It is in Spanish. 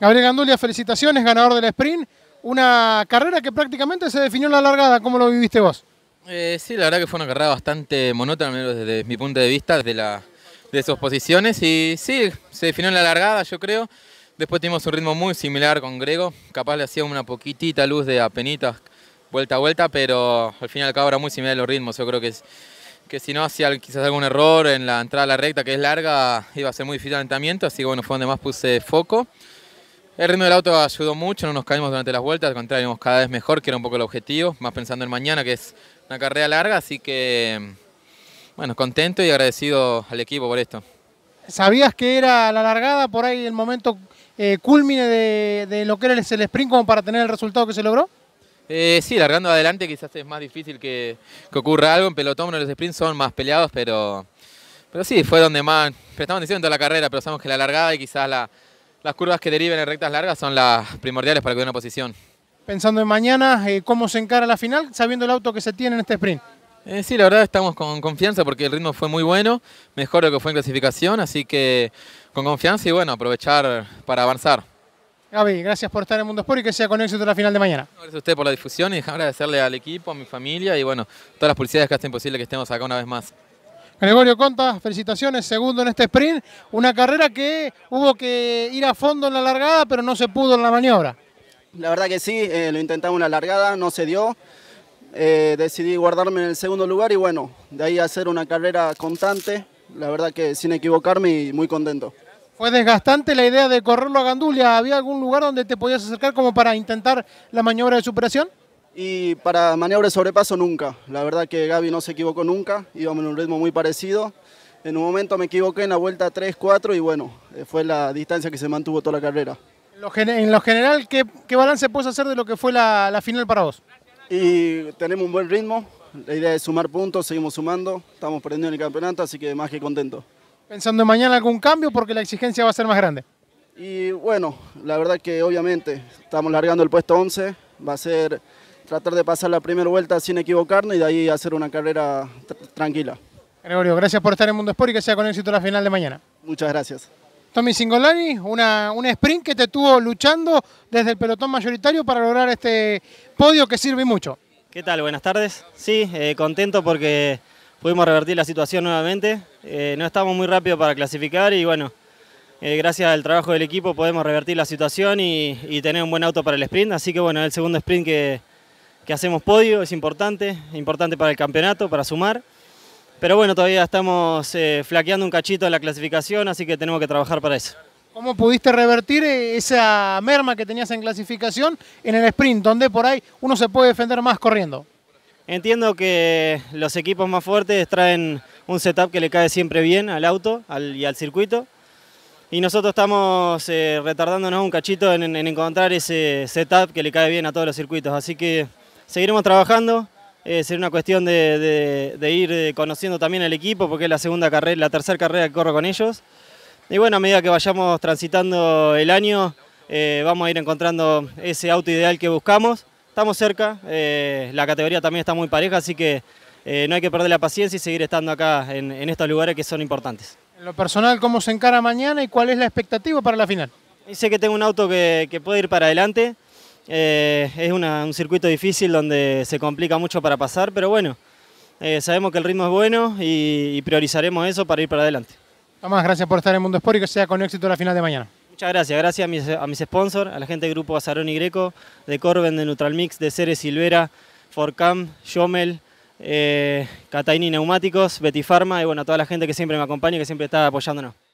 Gabriel Gandulia, felicitaciones, ganador del sprint. Una carrera que prácticamente se definió en la largada. ¿Cómo lo viviste vos? Eh, sí, la verdad que fue una carrera bastante monótona, desde mi punto de vista, desde, la, de sus posiciones. Y sí, se definió en la largada, yo creo. Después tuvimos un ritmo muy similar con Grego. Capaz le hacía una poquitita luz de apenitas, vuelta a vuelta, pero al final y al cabo era muy similar los ritmos. Yo creo que, que si no hacía quizás algún error en la entrada a la recta, que es larga, iba a ser muy difícil el alentamiento, Así que bueno, fue donde más puse foco. El ritmo del auto ayudó mucho, no nos caímos durante las vueltas, al contrario, íbamos cada vez mejor, que era un poco el objetivo, más pensando en mañana, que es una carrera larga, así que, bueno, contento y agradecido al equipo por esto. ¿Sabías que era la largada por ahí el momento eh, culmine de, lo que era el, sprint como para tener el resultado que se logró? Eh, sí, largando adelante quizás es más difícil que, ocurra algo. En pelotón, los sprints son más peleados, pero, pero sí, fue donde más estábamos diciendo en toda la carrera, pero sabemos que la largada y quizás la, las curvas que deriven en rectas largas son las primordiales para vean una posición. Pensando en mañana, eh, ¿cómo se encara la final sabiendo el auto que se tiene en este sprint? Eh, sí, la verdad estamos con confianza porque el ritmo fue muy bueno, mejor de lo que fue en clasificación, así que con confianza y bueno, aprovechar para avanzar. Gaby, gracias por estar en Mundo Sport y que sea con éxito la final de mañana. Gracias a usted por la difusión y agradecerle al equipo, a mi familia y bueno, todas las publicidades que hacen posible que estemos acá una vez más. Gregorio Conta, felicitaciones, segundo en este sprint, una carrera que hubo que ir a fondo en la largada, pero no se pudo en la maniobra. La verdad que sí, eh, lo intentamos en la largada, no se dio, eh, decidí guardarme en el segundo lugar y bueno, de ahí hacer una carrera constante, la verdad que sin equivocarme y muy contento. Fue desgastante la idea de correrlo a Gandulia, ¿había algún lugar donde te podías acercar como para intentar la maniobra de superación? Y para maniobra de sobrepaso nunca. La verdad que Gaby no se equivocó nunca, íbamos en un ritmo muy parecido. En un momento me equivoqué en la vuelta 3-4 y bueno, eh, fue la distancia que se mantuvo toda la carrera. En lo general, ¿qué, balance puedes hacer de lo que fue la, final para vos? Y tenemos un buen ritmo, la idea es sumar puntos, seguimos sumando, estamos perdiendo en el campeonato, así que más que contento. ¿Pensando en mañana algún cambio porque la exigencia va a ser más grande? Y bueno, la verdad que obviamente estamos largando el puesto 11, va a ser tratar de pasar la primera vuelta sin equivocarnos y de ahí hacer una carrera tranquila. Gregorio, gracias por estar en Mundo Sport y que sea con éxito la final de mañana. Muchas gracias. Tommy Singolani, una, un sprint que te tuvo luchando desde el pelotón mayoritario para lograr este podio que sirve mucho. ¿Qué tal? Buenas tardes. Sí, eh, contento porque pudimos revertir la situación nuevamente. Eh, no estamos muy rápido para clasificar y bueno, eh, gracias al trabajo del equipo podemos revertir la situación y, y, tener un buen auto para el sprint. Así que bueno, el segundo sprint que, que hacemos podio, es importante, importante para el campeonato, para sumar. Pero bueno, todavía estamos eh, flaqueando un cachito en la clasificación, así que tenemos que trabajar para eso. ¿Cómo pudiste revertir eh, esa merma que tenías en clasificación en el sprint, donde por ahí uno se puede defender más corriendo? Entiendo que los equipos más fuertes traen un setup que le cae siempre bien al auto y al circuito. Y nosotros estamos eh, retardándonos un cachito en, en encontrar ese setup que le cae bien a todos los circuitos. Así que seguiremos trabajando. Eh, Será una cuestión de, ir eh, conociendo también el equipo, porque es la segunda carrera, la tercera carrera que corro con ellos. Y bueno, a medida que vayamos transitando el año, eh, vamos a ir encontrando ese auto ideal que buscamos. Estamos cerca, la categoría también está muy pareja, así que no hay que perder la paciencia y seguir estando acá en, estos lugares que son importantes. En lo personal, ¿cómo se encara mañana y cuál es la expectativa para la final? Sé que tengo un auto que puede ir para adelante, eh, es un circuito difícil donde se complica mucho para pasar, pero bueno, eh, sabemos que el ritmo es bueno y, priorizaremos eso para ir para adelante. Tomás, gracias por estar en Mundo Sport y que sea con éxito la final de mañana. Muchas gracias, gracias a mis, sponsors, a la gente del Grupo Azarón y Greco, de Corben, de Neutral Mix, de Ceres Silvera, Forcam, Jomel, eh, Cataini Neumáticos, Betifarma y bueno, a toda la gente que siempre me acompaña y que siempre está apoyándonos.